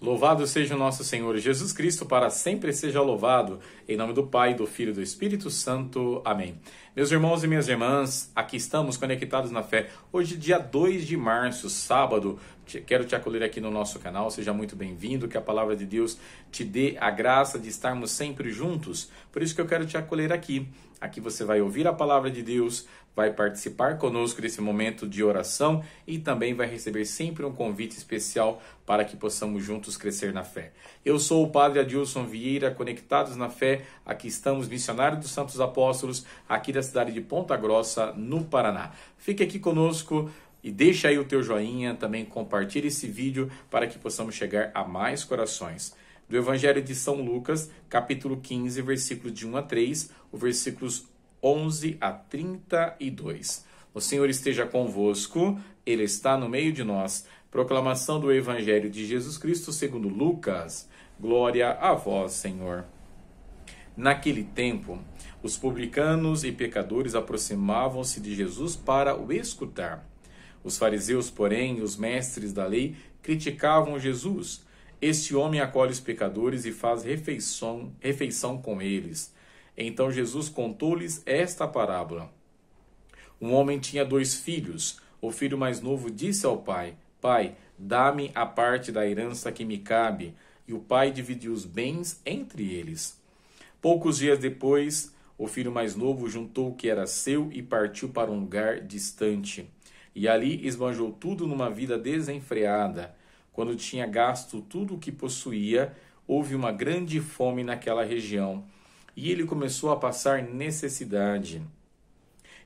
Louvado seja o nosso Senhor Jesus Cristo, para sempre seja louvado. Em nome do Pai, do Filho e do Espírito Santo. Amém. Meus irmãos e minhas irmãs, aqui estamos conectados na fé. Hoje, dia 2 de março, sábado, quero te acolher aqui no nosso canal. Seja muito bem-vindo. Que a palavra de Deus te dê a graça de estarmos sempre juntos. Por isso que eu quero te acolher aqui. Aqui você vai ouvir a palavra de Deus, vai participar conosco desse momento de oração e também vai receber sempre um convite especial para que possamos juntos crescer na fé. Eu sou o Padre Adilson Vieira, Conectados na Fé. Aqui estamos, missionários dos Santos Apóstolos, aqui da cidade de Ponta Grossa, no Paraná. Fique aqui conosco e deixa aí o teu joinha, também compartilhe esse vídeo para que possamos chegar a mais corações do Evangelho de São Lucas, capítulo 15, versículo de 1 a 3, os versículos 11 a 32. O Senhor esteja convosco, Ele está no meio de nós. Proclamação do Evangelho de Jesus Cristo segundo Lucas. Glória a vós, Senhor. Naquele tempo, os publicanos e pecadores aproximavam-se de Jesus para o escutar. Os fariseus, porém, os mestres da lei criticavam Jesus este homem acolhe os pecadores e faz refeição, refeição com eles. Então Jesus contou-lhes esta parábola. Um homem tinha dois filhos. O filho mais novo disse ao pai: Pai, dá-me a parte da herança que me cabe. E o pai dividiu os bens entre eles. Poucos dias depois, o filho mais novo juntou o que era seu e partiu para um lugar distante. E ali esbanjou tudo numa vida desenfreada quando tinha gasto tudo o que possuía, houve uma grande fome naquela região e ele começou a passar necessidade.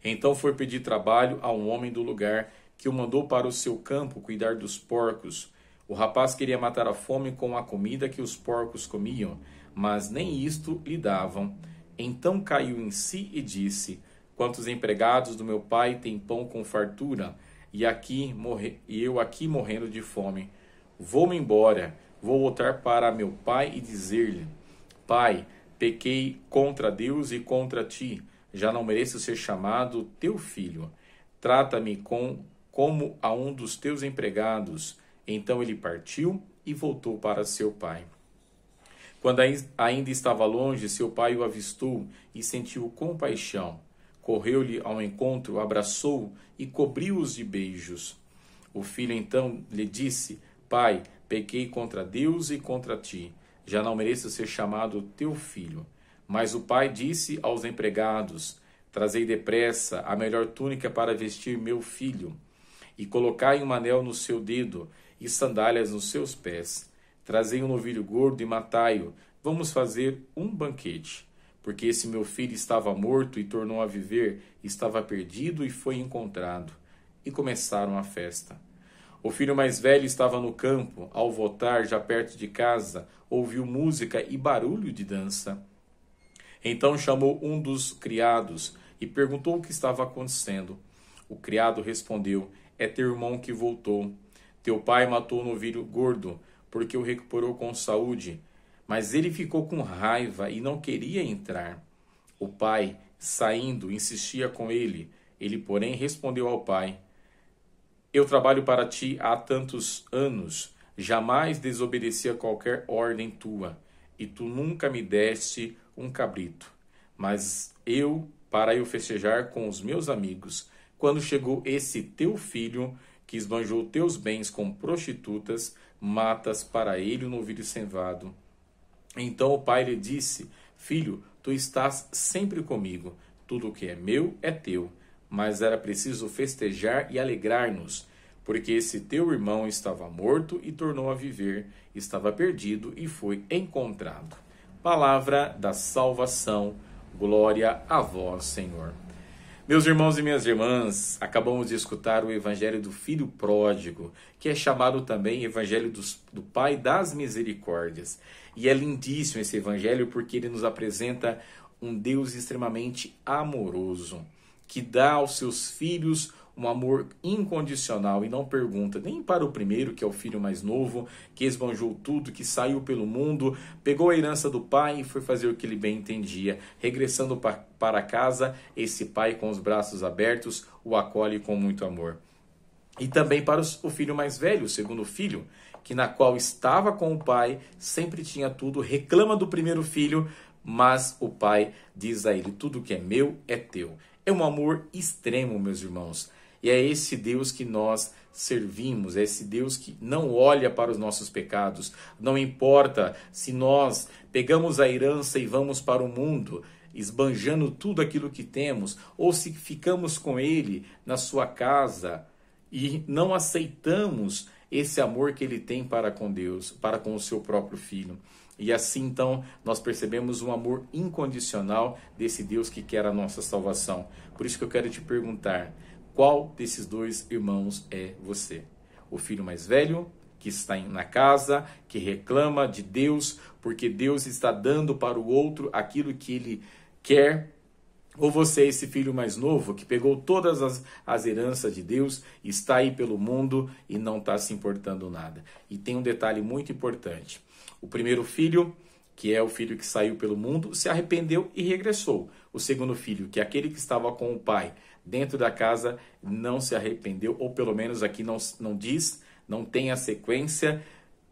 Então foi pedir trabalho a um homem do lugar que o mandou para o seu campo cuidar dos porcos. O rapaz queria matar a fome com a comida que os porcos comiam, mas nem isto lhe davam. Então caiu em si e disse: Quantos empregados do meu pai têm pão com fartura, e aqui morre... e eu aqui morrendo de fome. Vou-me embora, vou voltar para meu pai e dizer-lhe: Pai, pequei contra Deus e contra ti, já não mereço ser chamado teu filho. Trata-me com, como a um dos teus empregados. Então ele partiu e voltou para seu pai. Quando ainda estava longe, seu pai o avistou e sentiu compaixão. Correu-lhe ao encontro, abraçou-o e cobriu-os de beijos. O filho então lhe disse: Pai, pequei contra Deus e contra ti. Já não mereço ser chamado teu filho. Mas o pai disse aos empregados: Trazei depressa a melhor túnica para vestir meu filho, e colocai um anel no seu dedo e sandálias nos seus pés. Trazei um novilho gordo e matai-o. Vamos fazer um banquete. Porque esse meu filho estava morto e tornou a viver, estava perdido e foi encontrado. E começaram a festa. O filho mais velho estava no campo. Ao voltar, já perto de casa, ouviu música e barulho de dança. Então chamou um dos criados e perguntou o que estava acontecendo. O criado respondeu: É teu irmão que voltou. Teu pai matou o novilho gordo, porque o recuperou com saúde. Mas ele ficou com raiva e não queria entrar. O pai, saindo, insistia com ele. Ele, porém, respondeu ao pai: eu trabalho para ti há tantos anos, jamais desobedeci a qualquer ordem tua, e tu nunca me deste um cabrito. Mas eu, para eu festejar com os meus amigos, quando chegou esse teu filho, que esbanjou teus bens com prostitutas, matas para ele o um novilho cevado. Então o pai lhe disse: Filho, tu estás sempre comigo, tudo o que é meu é teu mas era preciso festejar e alegrar-nos, porque esse teu irmão estava morto e tornou a viver, estava perdido e foi encontrado. Palavra da salvação, glória a vós, Senhor. Meus irmãos e minhas irmãs, acabamos de escutar o Evangelho do Filho Pródigo, que é chamado também Evangelho dos, do Pai das Misericórdias. E é lindíssimo esse Evangelho porque ele nos apresenta um Deus extremamente amoroso que dá aos seus filhos um amor incondicional e não pergunta nem para o primeiro, que é o filho mais novo, que esbanjou tudo, que saiu pelo mundo, pegou a herança do pai e foi fazer o que ele bem entendia. Regressando para casa, esse pai com os braços abertos o acolhe com muito amor. E também para o filho mais velho, o segundo filho, que na qual estava com o pai, sempre tinha tudo, reclama do primeiro filho, mas o pai diz a ele: tudo que é meu é teu. É um amor extremo, meus irmãos. E é esse Deus que nós servimos, é esse Deus que não olha para os nossos pecados. Não importa se nós pegamos a herança e vamos para o mundo, esbanjando tudo aquilo que temos, ou se ficamos com Ele na sua casa e não aceitamos esse amor que ele tem para com Deus, para com o seu próprio filho. E assim então nós percebemos um amor incondicional desse Deus que quer a nossa salvação. Por isso que eu quero te perguntar: qual desses dois irmãos é você? O filho mais velho que está na casa, que reclama de Deus, porque Deus está dando para o outro aquilo que ele quer ou você é esse filho mais novo que pegou todas as, as heranças de Deus, está aí pelo mundo e não está se importando nada. E tem um detalhe muito importante: o primeiro filho, que é o filho que saiu pelo mundo, se arrependeu e regressou. O segundo filho, que é aquele que estava com o pai dentro da casa, não se arrependeu, ou pelo menos aqui não, não diz, não tem a sequência,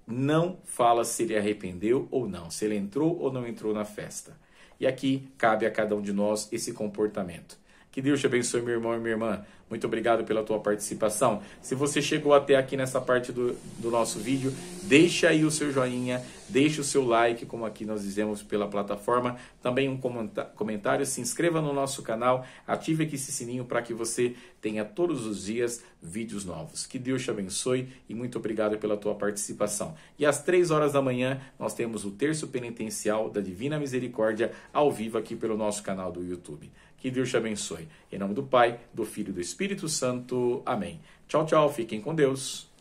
não fala se ele arrependeu ou não, se ele entrou ou não entrou na festa. E aqui cabe a cada um de nós esse comportamento. Que Deus te abençoe, meu irmão e minha irmã. Muito obrigado pela tua participação. Se você chegou até aqui nessa parte do, do nosso vídeo, deixa aí o seu joinha, deixa o seu like, como aqui nós dizemos pela plataforma. Também um comentário, se inscreva no nosso canal, ative aqui esse sininho para que você tenha todos os dias vídeos novos. Que Deus te abençoe e muito obrigado pela tua participação. E às três horas da manhã, nós temos o Terço Penitencial da Divina Misericórdia ao vivo aqui pelo nosso canal do YouTube. Que Deus te abençoe. Em nome do Pai, do Filho e do Espírito Santo. Amém. Tchau, tchau. Fiquem com Deus.